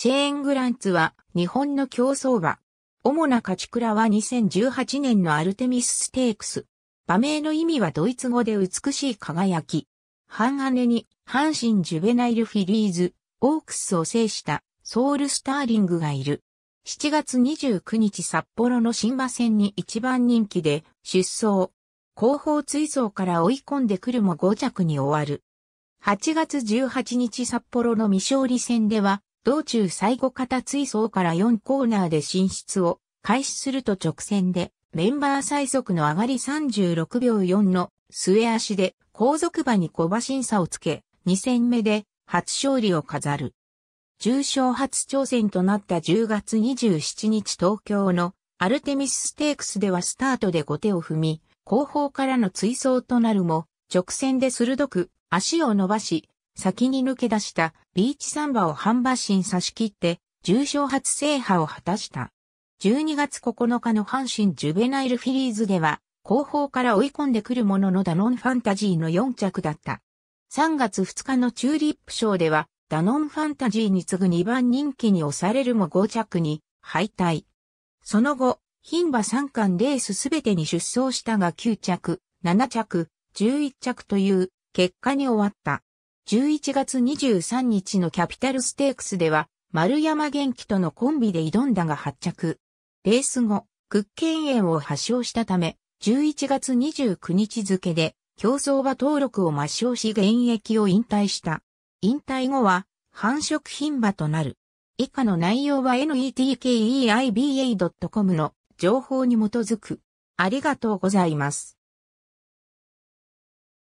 シェーン・グランツは日本の競走馬。主な勝ち倉は2018年のアルテミスステークス。馬名の意味はドイツ語で美しい輝き。半姉に阪神ジュベナイルフィリーズ、オークスを制したソウルスターリングがいる。7月29日札幌の新馬戦に一番人気で出走。後方追走から追い込んでくるも5着に終わる。8月18日札幌の未勝利戦では道中最後型追走から4コーナーで進出を開始すると直線でメンバー最速の上がり36秒4の末足で後続馬に小馬審査をつけ2戦目で初勝利を飾る。重賞初挑戦となった10月27日東京のアルテミスステークスではスタートで後手を踏み、後方からの追走となるも、直線で鋭く足を伸ばし、先に抜け出したビーチサンバを半馬身差し切って重賞初制覇を果たした。12月9日の阪神ジュベナイルフィリーズでは後方から追い込んでくるもののダノンファンタジーの4着だった。3月2日のチューリップ賞ではダノンファンタジーに次ぐ2番人気に押されるも5着に敗退。その後、牝馬3冠レースすべてに出走したが9着、7着、11着という結果に終わった。11月23日のキャピタルステークスでは、丸山元気とのコンビで挑んだが発着。レース後、屈腱炎を発症したため、11月29日付で、競走馬登録を抹消し現役を引退した。引退後は、繁殖牝馬となる。以下の内容は netkeiba.com の情報に基づく。ありがとうございます。